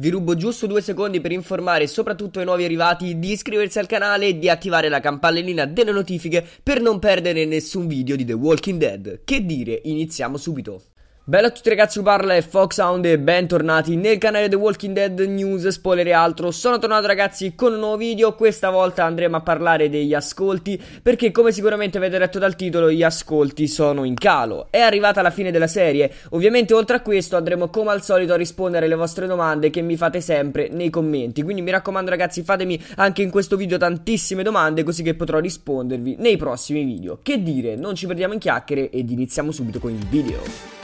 Vi rubo giusto due secondi per informare soprattutto i nuovi arrivati di iscriversi al canale e di attivare la campanellina delle notifiche per non perdere nessun video di The Walking Dead. Che dire, iniziamo subito. Bello a tutti ragazzi, parla è Foxhound e bentornati nel canale The Walking Dead News Spoiler e altro Sono tornato ragazzi con un nuovo video, questa volta andremo a parlare degli ascolti Perché come sicuramente avete letto dal titolo, gli ascolti sono in calo È arrivata la fine della serie Ovviamente oltre a questo andremo come al solito a rispondere alle vostre domande che mi fate sempre nei commenti Quindi mi raccomando ragazzi fatemi anche in questo video tantissime domande Così che potrò rispondervi nei prossimi video Che dire, non ci perdiamo in chiacchiere ed iniziamo subito con il video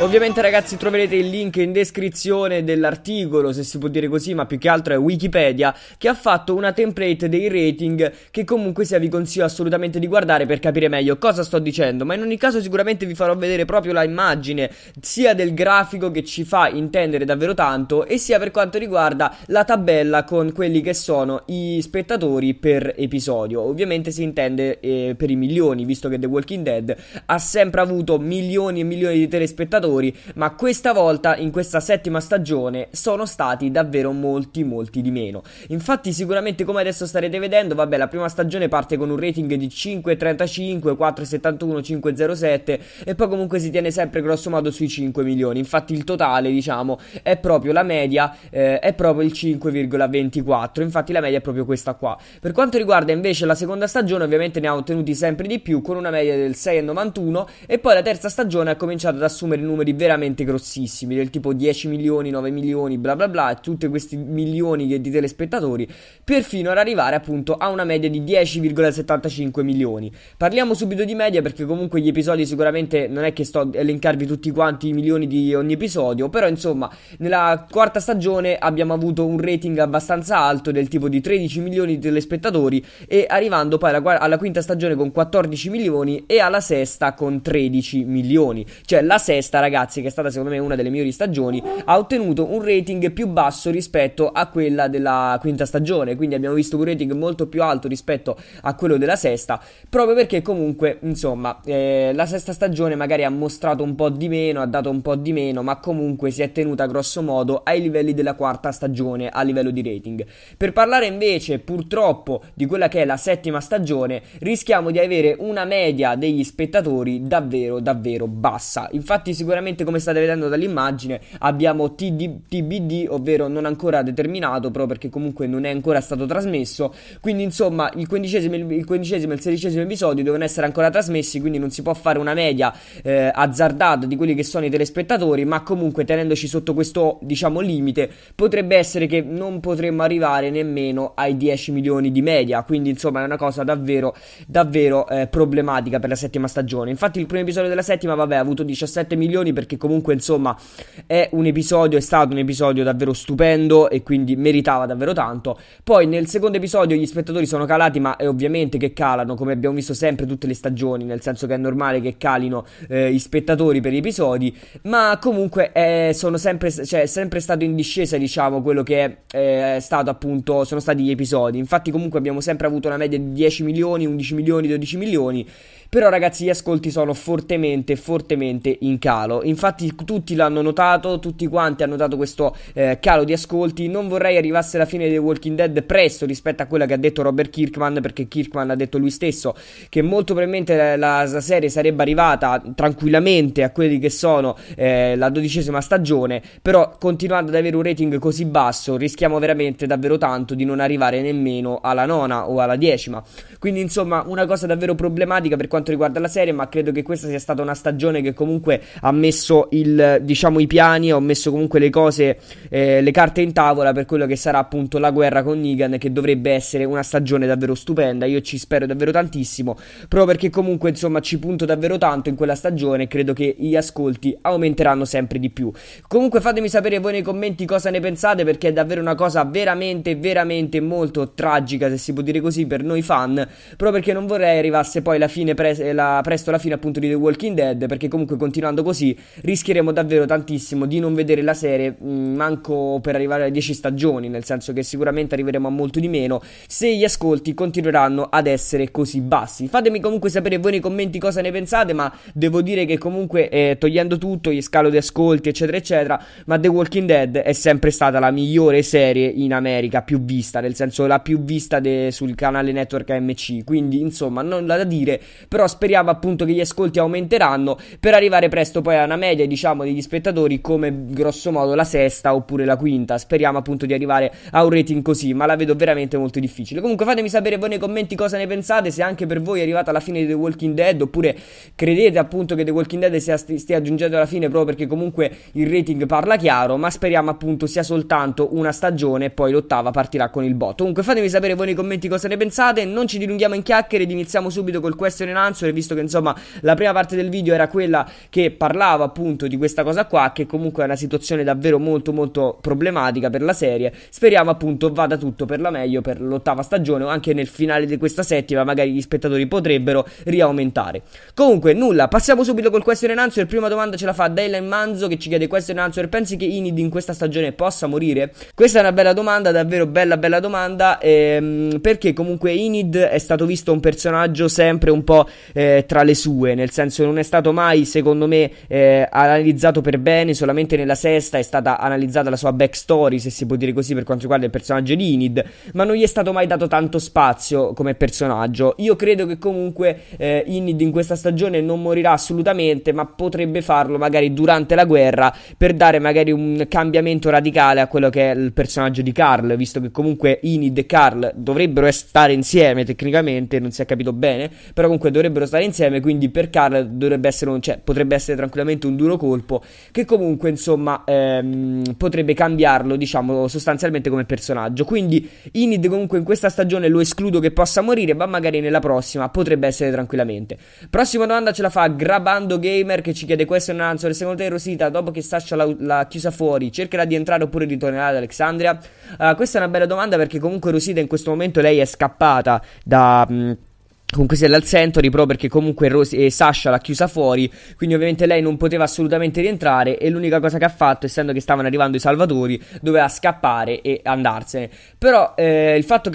Ovviamente ragazzi troverete il link in descrizione dell'articolo, se si può dire così, ma più che altro è Wikipedia, che ha fatto una template dei rating che comunque sia vi consiglio assolutamente di guardare per capire meglio cosa sto dicendo, ma in ogni caso sicuramente vi farò vedere proprio la immagine sia del grafico che ci fa intendere davvero tanto e sia per quanto riguarda la tabella con quelli che sono i spettatori per episodio. Ovviamente si intende eh, per i milioni, visto che The Walking Dead ha sempre avuto milioni e milioni di telespettatori giocatori, ma questa volta in questa settima stagione sono stati davvero molti molti di meno. Infatti sicuramente come adesso starete vedendo, vabbè, la prima stagione parte con un rating di 5.35, 4.71, 5.07 e poi comunque si tiene sempre grosso modo sui 5 milioni. Infatti il totale, diciamo, è proprio la media eh, è proprio il 5,24. Infatti la media è proprio questa qua. Per quanto riguarda invece la seconda stagione, ovviamente ne ha ottenuti sempre di più con una media del 6,91 e poi la terza stagione ha cominciato ad assumere numeri numeri veramente grossissimi, del tipo 10 milioni, 9 milioni, bla bla bla, e tutti questi milioni di telespettatori, perfino ad arrivare appunto a una media di 10,75 milioni. Parliamo subito di media perché comunque gli episodi sicuramente non è che sto a elencarvi tutti quanti i milioni di ogni episodio, però insomma nella quarta stagione abbiamo avuto un rating abbastanza alto del tipo di 13 milioni di telespettatori e arrivando poi alla, alla quinta stagione con 14 milioni e alla sesta con 13 milioni. Cioè la sesta ragazzi, che è stata secondo me una delle migliori stagioni, ha ottenuto un rating più basso rispetto a quella della quinta stagione. Quindi abbiamo visto un rating molto più alto rispetto a quello della sesta, proprio perché comunque, insomma, eh, la sesta stagione magari ha mostrato un po' di meno, ha dato un po' di meno, ma comunque si è tenuta grosso modo ai livelli della quarta stagione a livello di rating. Per parlare invece, purtroppo, di quella che è la settima stagione, rischiamo di avere una media degli spettatori davvero, davvero bassa. Infatti, sicuramente sicuramente come state vedendo dall'immagine abbiamo TD, TBD, ovvero non ancora determinato, proprio perché comunque non è ancora stato trasmesso. Quindi insomma il quindicesimo, il quindicesimo e il sedicesimo episodio devono essere ancora trasmessi, quindi non si può fare una media eh, azzardata di quelli che sono i telespettatori, ma comunque tenendoci sotto questo diciamo limite potrebbe essere che non potremmo arrivare nemmeno ai 10 milioni di media, quindi insomma è una cosa davvero davvero eh, problematica per la settima stagione. Infatti il primo episodio della settima vabbè ha avuto 17 milioni emozioni perché comunque insomma è un episodio, è stato un episodio davvero stupendo e quindi meritava davvero tanto. Poi nel secondo episodio gli spettatori sono calati ma è ovviamente che calano come abbiamo visto sempre tutte le stagioni, nel senso che è normale che calino eh, gli spettatori per gli episodi, ma comunque è, eh, sono sempre, cioè, è sempre stato in discesa diciamo quello che è, eh, è stato appunto, sono stati gli episodi. Infatti comunque abbiamo sempre avuto una media di 10 milioni, 11 milioni, 12 milioni però ragazzi gli ascolti sono fortemente, fortemente in calo. Infatti tutti l'hanno notato, tutti quanti hanno notato questo eh, calo di ascolti. Non vorrei arrivasse la fine di The Walking Dead presto rispetto a quella che ha detto Robert Kirkman, perché Kirkman ha detto lui stesso che molto probabilmente la, la serie sarebbe arrivata tranquillamente a quelli che sono eh, la dodicesima stagione. Però continuando ad avere un rating così basso rischiamo veramente davvero tanto di non arrivare nemmeno alla nona o alla decima. Quindi insomma una cosa davvero problematica per quanto quanto riguarda la serie, ma credo che questa sia stata una stagione che comunque ha messo il, diciamo, i piani, ha messo comunque le cose, eh, le carte in tavola per quello che sarà appunto la guerra con Negan, che dovrebbe essere una stagione davvero stupenda. Io ci spero davvero tantissimo, proprio perché comunque insomma ci punto davvero tanto in quella stagione e credo che gli ascolti aumenteranno sempre di più. Comunque fatemi sapere voi nei commenti cosa ne pensate perché è davvero una cosa veramente, veramente molto tragica, se si può dire così, per noi fan, proprio perché non vorrei arrivasse poi la fine presto pre- eh, la, presto la fine appunto di The Walking Dead, perché comunque continuando così rischieremo davvero tantissimo di non vedere la serie mh, mm, manco per arrivare alle 10 stagioni, nel senso che sicuramente arriveremo a molto di meno se gli ascolti continueranno ad essere così bassi. Fatemi comunque sapere voi nei commenti cosa ne pensate, ma devo dire che comunque eh, togliendo tutto, gli scalo di ascolti eccetera eccetera, ma The Walking Dead è sempre stata la migliore serie in America più vista, nel senso la più vista de- sul canale network AMC, quindi insomma nulla da dire, però però speriamo appunto che gli ascolti aumenteranno per arrivare presto poi a una media diciamo degli spettatori come grosso modo la sesta oppure la quinta speriamo appunto di arrivare a un rating così ma la vedo veramente molto difficile comunque fatemi sapere voi nei commenti cosa ne pensate se anche per voi è arrivata la fine di The Walking Dead oppure credete appunto che The Walking Dead sia, stia giungendo alla fine proprio perché comunque il rating parla chiaro ma speriamo appunto sia soltanto una stagione e poi l'ottava partirà con il botto comunque fatemi sapere voi nei commenti cosa ne pensate non ci dilunghiamo in chiacchiere ed iniziamo subito col question and Mansour, visto che insomma la prima parte del video era quella che parlava appunto di questa cosa qua, che comunque è una situazione davvero molto molto problematica per la serie. Speriamo appunto vada tutto per la meglio per l'ottava stagione o anche nel finale di questa settima, magari gli spettatori potrebbero riaumentare. Comunque, nulla, passiamo subito col question and answer. Prima domanda ce la fa Dylan Manzo che ci chiede question and answer. Pensi che Inid in questa stagione possa morire? Questa è una bella domanda, davvero bella bella domanda, ehm, perché comunque Inid è stato visto un personaggio sempre un po' eh, tra le sue, nel senso non è stato mai, secondo me, eh, analizzato per bene, solamente nella sesta è stata analizzata la sua backstory, se si può dire così, per quanto riguarda il personaggio di Inid, ma non gli è stato mai dato tanto spazio come personaggio. Io credo che comunque eh, Inid in questa stagione non morirà assolutamente, ma potrebbe farlo magari durante la guerra per dare magari un cambiamento radicale a quello che è il personaggio di Carl, visto che comunque Inid e Carl dovrebbero stare insieme tecnicamente, non si è capito bene, però comunque dovrebbero dovrebbero stare insieme, quindi per Carl dovrebbe essere un, cioè, potrebbe essere tranquillamente un duro colpo che comunque insomma ehm, potrebbe cambiarlo diciamo sostanzialmente come personaggio. Quindi Inid comunque in questa stagione lo escludo che possa morire, ma magari nella prossima potrebbe essere tranquillamente. Prossima domanda ce la fa Grabando Gamer che ci chiede questo è un answer, secondo te Rosita dopo che Sasha l'ha, l'ha chiusa fuori cercherà di entrare oppure ritornerà ad Alexandria? Uh, questa è una bella domanda perché comunque Rosita in questo momento lei è scappata da... Mh, con questi dal Century proprio perché comunque Ros- eh, Sasha l'ha chiusa fuori quindi ovviamente lei non poteva assolutamente rientrare e l'unica cosa che ha fatto essendo che stavano arrivando i salvatori doveva scappare e andarsene però eh, il fatto che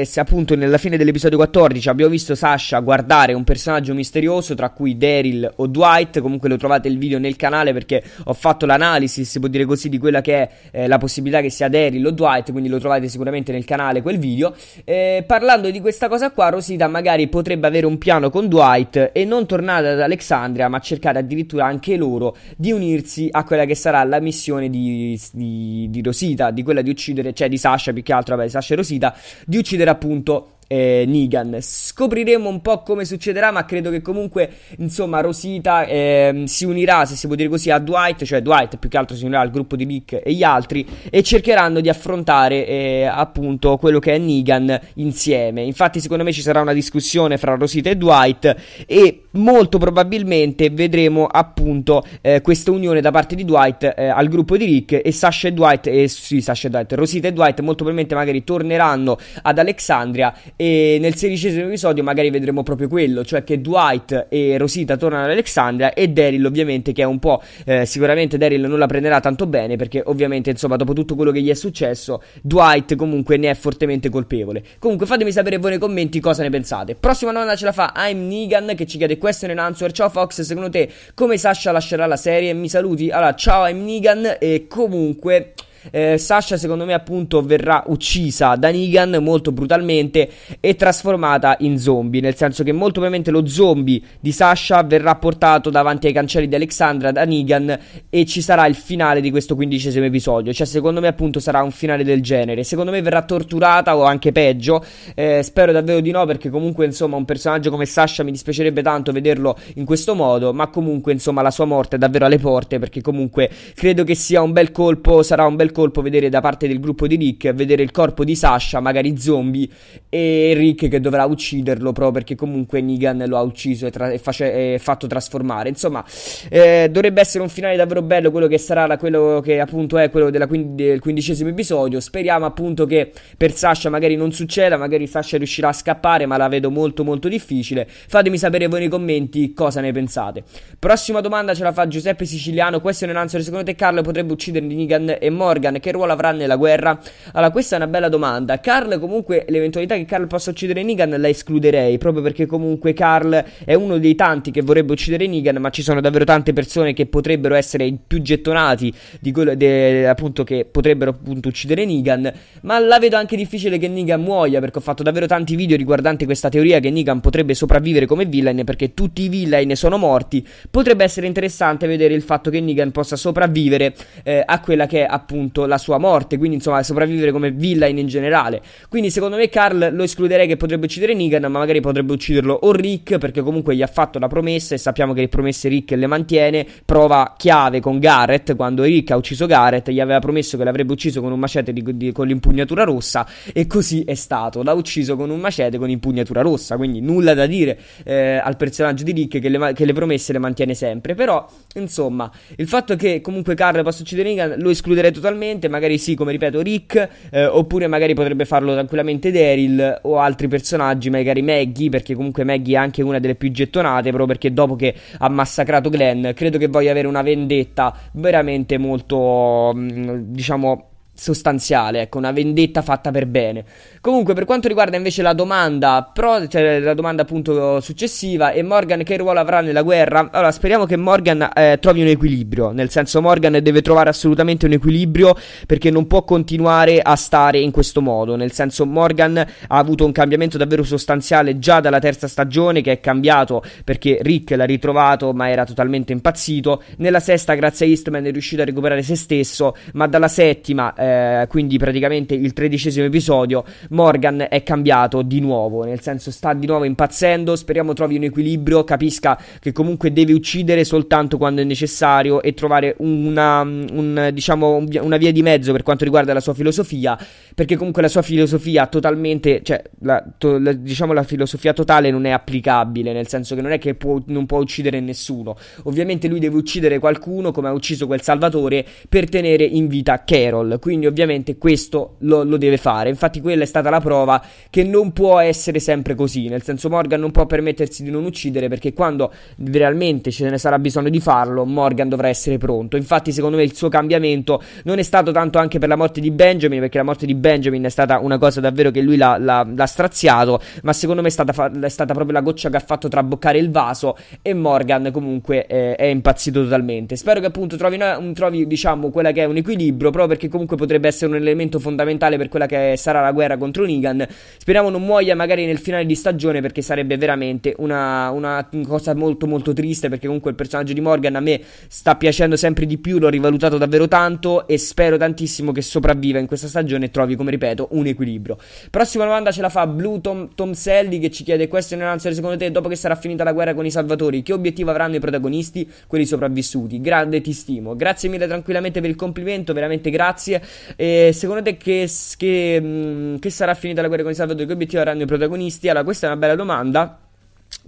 eh, appunto nella fine dell'episodio 14 abbiamo visto Sasha guardare un personaggio misterioso tra cui Daryl o Dwight comunque lo trovate il video nel canale perché ho fatto l'analisi si può dire così di quella che è eh, la possibilità che sia Daryl o Dwight quindi lo trovate sicuramente nel canale quel video eh, parlando di questa cosa qua Rosita magari potrebbe avere un piano con Dwight e non tornare ad Alexandria, ma cercare addirittura anche loro di unirsi a quella che sarà la missione di, di, di Rosita, di quella di uccidere, cioè di Sasha più che altro, vabbè, di Sasha e Rosita, di uccidere appunto eh, Nigan. Scopriremo un po' come succederà, ma credo che comunque, insomma, Rosita eh, si unirà, se si può dire così, a Dwight, cioè Dwight più che altro si unirà al gruppo di Rick e gli altri e cercheranno di affrontare eh, appunto quello che è Nigan insieme. Infatti, secondo me ci sarà una discussione fra Rosita e Dwight e molto probabilmente vedremo appunto eh, questa unione da parte di Dwight eh, al gruppo di Rick e Sasha e Dwight, eh, sì, Sasha e Dwight, Rosita e Dwight molto probabilmente magari torneranno ad Alexandria e nel sedicesimo episodio magari vedremo proprio quello, cioè che Dwight e Rosita tornano ad Alexandria e Daryl ovviamente che è un po', eh, sicuramente Daryl non la prenderà tanto bene perché ovviamente insomma dopo tutto quello che gli è successo Dwight comunque ne è fortemente colpevole. Comunque fatemi sapere voi nei commenti cosa ne pensate. Prossima domanda ce la fa I'm Negan che ci chiede question and answer, ciao Fox secondo te come Sasha lascerà la serie? Mi saluti, allora ciao I'm Negan e comunque... Eh, Sasha, secondo me, appunto, verrà uccisa da Negan molto brutalmente e trasformata in zombie. Nel senso che molto probabilmente lo zombie di Sasha verrà portato davanti ai cancelli di Alexandra da Negan e ci sarà il finale di questo quindicesimo episodio. Cioè, secondo me, appunto, sarà un finale del genere. Secondo me verrà torturata o anche peggio. Eh, spero davvero di no, perché comunque, insomma, un personaggio come Sasha mi dispiacerebbe tanto vederlo in questo modo. Ma comunque, insomma, la sua morte è davvero alle porte. Perché comunque credo che sia un bel colpo. Sarà un bel bel colpo vedere da parte del gruppo di Rick, vedere il corpo di Sasha, magari zombie, e Rick che dovrà ucciderlo proprio perché comunque Negan lo ha ucciso e, tra- e, face- e fatto trasformare. Insomma, eh, dovrebbe essere un finale davvero bello quello che sarà la, quello che appunto è quello quin- del quindicesimo episodio. Speriamo appunto che per Sasha magari non succeda, magari Sasha riuscirà a scappare, ma la vedo molto molto difficile. Fatemi sapere voi nei commenti cosa ne pensate. Prossima domanda ce la fa Giuseppe Siciliano. Questo è un answer secondo te Carlo potrebbe uccidere Negan e Morgan? Morgan che ruolo avrà nella guerra? Allora, questa è una bella domanda. Carl, comunque, l'eventualità che Carl possa uccidere Negan la escluderei, proprio perché comunque Carl è uno dei tanti che vorrebbe uccidere Negan, ma ci sono davvero tante persone che potrebbero essere più gettonati di quello de, appunto che potrebbero appunto uccidere Negan, ma la vedo anche difficile che Negan muoia, perché ho fatto davvero tanti video riguardanti questa teoria che Negan potrebbe sopravvivere come villain perché tutti i villain sono morti. Potrebbe essere interessante vedere il fatto che Negan possa sopravvivere eh, a quella che è appunto appunto la sua morte, quindi insomma sopravvivere come villain in generale. Quindi secondo me Carl lo escluderei che potrebbe uccidere Negan, ma magari potrebbe ucciderlo o Rick perché comunque gli ha fatto la promessa e sappiamo che le promesse Rick le mantiene, prova chiave con Garrett quando Rick ha ucciso Garrett, gli aveva promesso che l'avrebbe ucciso con un macete di, di, con l'impugnatura rossa e così è stato, l'ha ucciso con un macete con impugnatura rossa, quindi nulla da dire eh, al personaggio di Rick che le, che le promesse le mantiene sempre, però insomma il fatto che comunque Carl possa uccidere Negan lo escluderei totalmente tranquillamente, magari sì, come ripeto, Rick, eh, oppure magari potrebbe farlo tranquillamente Daryl o altri personaggi, magari Maggie, perché comunque Maggie è anche una delle più gettonate, proprio perché dopo che ha massacrato Glenn, credo che voglia avere una vendetta veramente molto, mm, diciamo, sostanziale, ecco, una vendetta fatta per bene. Comunque, per quanto riguarda invece la domanda, pro, cioè la domanda appunto successiva, e Morgan che ruolo avrà nella guerra? Allora, speriamo che Morgan eh, trovi un equilibrio, nel senso Morgan deve trovare assolutamente un equilibrio perché non può continuare a stare in questo modo, nel senso Morgan ha avuto un cambiamento davvero sostanziale già dalla terza stagione che è cambiato perché Rick l'ha ritrovato ma era totalmente impazzito, nella sesta grazie a Eastman è riuscito a recuperare se stesso, ma dalla settima... Eh, eh, quindi praticamente il tredicesimo episodio, Morgan è cambiato di nuovo, nel senso sta di nuovo impazzendo, speriamo trovi un equilibrio, capisca che comunque deve uccidere soltanto quando è necessario e trovare una, un, diciamo, una via di mezzo per quanto riguarda la sua filosofia, perché comunque la sua filosofia totalmente, cioè la, to, la, diciamo la filosofia totale non è applicabile, nel senso che non è che può, non può uccidere nessuno, ovviamente lui deve uccidere qualcuno come ha ucciso quel salvatore per tenere in vita Carol, quindi quindi ovviamente questo lo, lo, deve fare. Infatti quella è stata la prova che non può essere sempre così, nel senso Morgan non può permettersi di non uccidere perché quando realmente ce ne sarà bisogno di farlo, Morgan dovrà essere pronto. Infatti secondo me il suo cambiamento non è stato tanto anche per la morte di Benjamin, perché la morte di Benjamin è stata una cosa davvero che lui l'ha, l'ha, l'ha straziato, ma secondo me è stata, fa- è stata, proprio la goccia che ha fatto traboccare il vaso e Morgan comunque eh, è impazzito totalmente. Spero che appunto trovi, trovi diciamo quella che è un equilibrio proprio perché comunque potrebbe potrebbe essere un elemento fondamentale per quella che sarà la guerra contro Nigan. Speriamo non muoia magari nel finale di stagione perché sarebbe veramente una, una cosa molto molto triste perché comunque il personaggio di Morgan a me sta piacendo sempre di più, l'ho rivalutato davvero tanto e spero tantissimo che sopravviva in questa stagione e trovi, come ripeto, un equilibrio. Prossima domanda ce la fa Blue Tom, Tom Selly che ci chiede question and answer secondo te dopo che sarà finita la guerra con i salvatori che obiettivo avranno i protagonisti, quelli sopravvissuti? Grande, ti stimo. Grazie mille tranquillamente per il complimento, veramente grazie. E secondo te che, che, mm, che sarà finita la guerra con i Salvador? Che obiettivo avranno i protagonisti? Allora, questa è una bella domanda.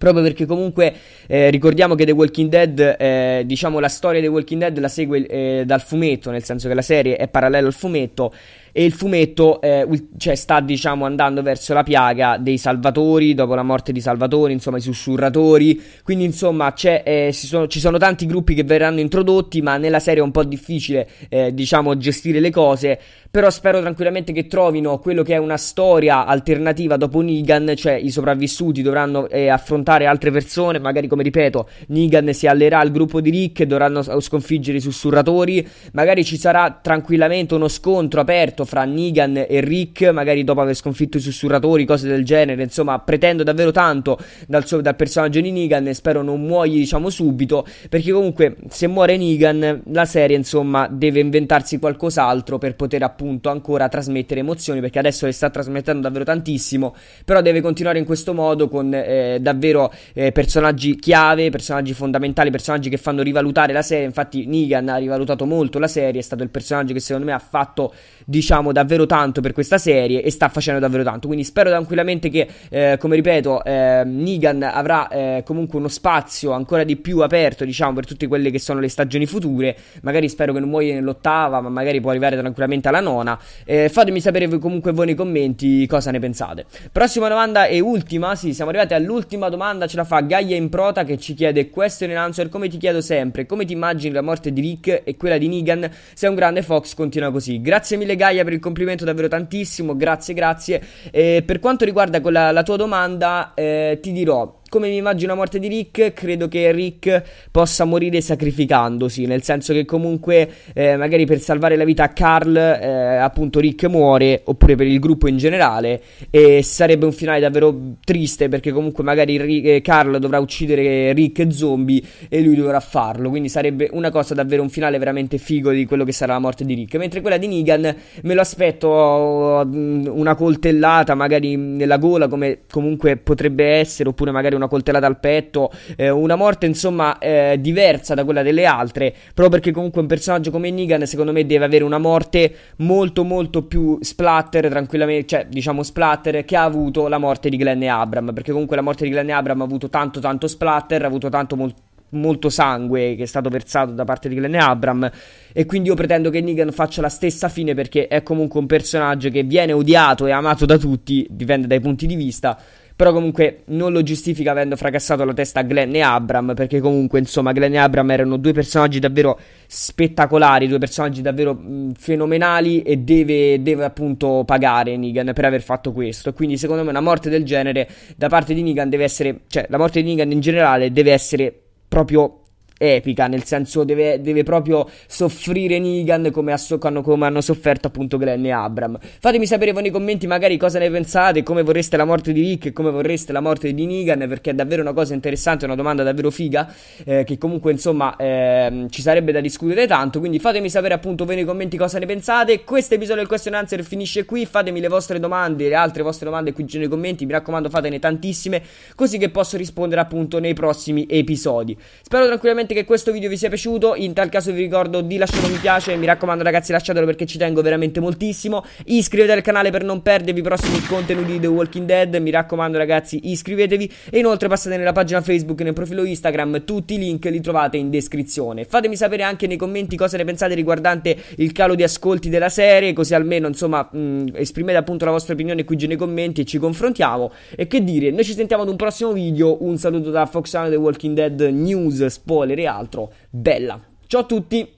Proprio perché comunque eh, ricordiamo che The Walking Dead, eh, diciamo la storia di The Walking Dead la segue eh, dal fumetto, nel senso che la serie è parallela al fumetto e il fumetto eh, cioè, sta diciamo andando verso la piaga dei salvatori, dopo la morte di Salvatori, insomma i sussurratori, quindi insomma eh, sono, ci sono tanti gruppi che verranno introdotti, ma nella serie è un po' difficile eh, diciamo gestire le cose, però spero tranquillamente che trovino quello che è una storia alternativa dopo Negan, cioè i sopravvissuti dovranno affrontare affrontare altre persone, magari come ripeto, Nigan si allerà al gruppo di Rick, dovranno sconfiggere i sussurratori, magari ci sarà tranquillamente uno scontro aperto fra Nigan e Rick, magari dopo aver sconfitto i sussurratori, cose del genere, insomma pretendo davvero tanto dal, suo, dal personaggio di Nigan e spero non muoia diciamo subito, perché comunque se muore Nigan la serie insomma deve inventarsi qualcos'altro per poter appunto ancora trasmettere emozioni, perché adesso le sta trasmettendo davvero tantissimo, però deve continuare in questo modo con eh, davvero eh, personaggi chiave, personaggi fondamentali, personaggi che fanno rivalutare la serie. Infatti, Negan ha rivalutato molto la serie. È stato il personaggio che secondo me ha fatto, diciamo, davvero tanto per questa serie e sta facendo davvero tanto. Quindi spero tranquillamente che, eh, come ripeto, eh, Negan avrà eh, comunque uno spazio ancora di più aperto, diciamo, per tutte quelle che sono le stagioni future. Magari spero che non muoia nell'ottava, ma magari può arrivare tranquillamente alla nona. Eh, fatemi sapere comunque voi nei commenti cosa ne pensate. Prossima domanda e ultima, sì, siamo arrivati all'ultima domanda domanda ce la fa Gaia in Prota che ci chiede questo in answer come ti chiedo sempre, come ti immagini la morte di Rick e quella di Negan se un grande Fox continua così. Grazie mille Gaia per il complimento davvero tantissimo, grazie grazie. Eh, per quanto riguarda quella, la tua domanda eh, ti dirò come mi immagino la morte di Rick, credo che Rick possa morire sacrificandosi, nel senso che comunque eh, magari per salvare la vita a Carl, eh, appunto Rick muore, oppure per il gruppo in generale, e sarebbe un finale davvero triste perché comunque magari Rick, eh, Carl dovrà uccidere Rick e zombie e lui dovrà farlo, quindi sarebbe una cosa davvero un finale veramente figo di quello che sarà la morte di Rick, mentre quella di Negan me lo aspetto mm, una coltellata magari nella gola come comunque potrebbe essere, oppure magari una una coltellata al petto, eh, una morte insomma eh, diversa da quella delle altre, proprio perché comunque un personaggio come Negan secondo me deve avere una morte molto molto più splatter, tranquillamente, cioè diciamo splatter, che ha avuto la morte di Glenn e Abram, perché comunque la morte di Glenn e Abram ha avuto tanto tanto splatter, ha avuto tanto molto molto sangue che è stato versato da parte di Glenn Abram e quindi io pretendo che Negan faccia la stessa fine perché è comunque un personaggio che viene odiato e amato da tutti, dipende dai punti di vista, però comunque non lo giustifica avendo fracassato la testa a Glenn e Abram, perché comunque insomma Glenn e Abram erano due personaggi davvero spettacolari, due personaggi davvero mh, fenomenali e deve, deve, appunto pagare Negan per aver fatto questo. Quindi secondo me una morte del genere da parte di Negan deve essere, cioè la morte di Negan in generale deve essere proprio epica, nel senso deve, deve proprio soffrire Negan come, so- come, hanno sofferto appunto Glenn e Abram. Fatemi sapere voi nei commenti magari cosa ne pensate, come vorreste la morte di Rick e come vorreste la morte di Negan, perché è davvero una cosa interessante, una domanda davvero figa, eh, che comunque insomma eh, ci sarebbe da discutere tanto, quindi fatemi sapere appunto voi nei commenti cosa ne pensate. Questo episodio del Question Answer finisce qui, fatemi le vostre domande, le altre vostre domande qui nei commenti, mi raccomando fatene tantissime, così che posso rispondere appunto nei prossimi episodi. Spero tranquillamente veramente che questo video vi sia piaciuto. In tal caso vi ricordo di lasciare un mi piace. Mi raccomando, ragazzi, lasciatelo perché ci tengo veramente moltissimo. Iscrivetevi al canale per non perdervi i prossimi contenuti di The Walking Dead. Mi raccomando, ragazzi, iscrivetevi. E inoltre passate nella pagina Facebook e nel profilo Instagram. Tutti i link li trovate in descrizione. Fatemi sapere anche nei commenti cosa ne pensate riguardante il calo di ascolti della serie. Così almeno, insomma, mh, esprimete appunto la vostra opinione qui nei commenti e ci confrontiamo. E che dire, noi ci sentiamo ad un prossimo video. Un saluto da Foxano The Walking Dead News Spoiler spoilerare altro, bella. Ciao a tutti!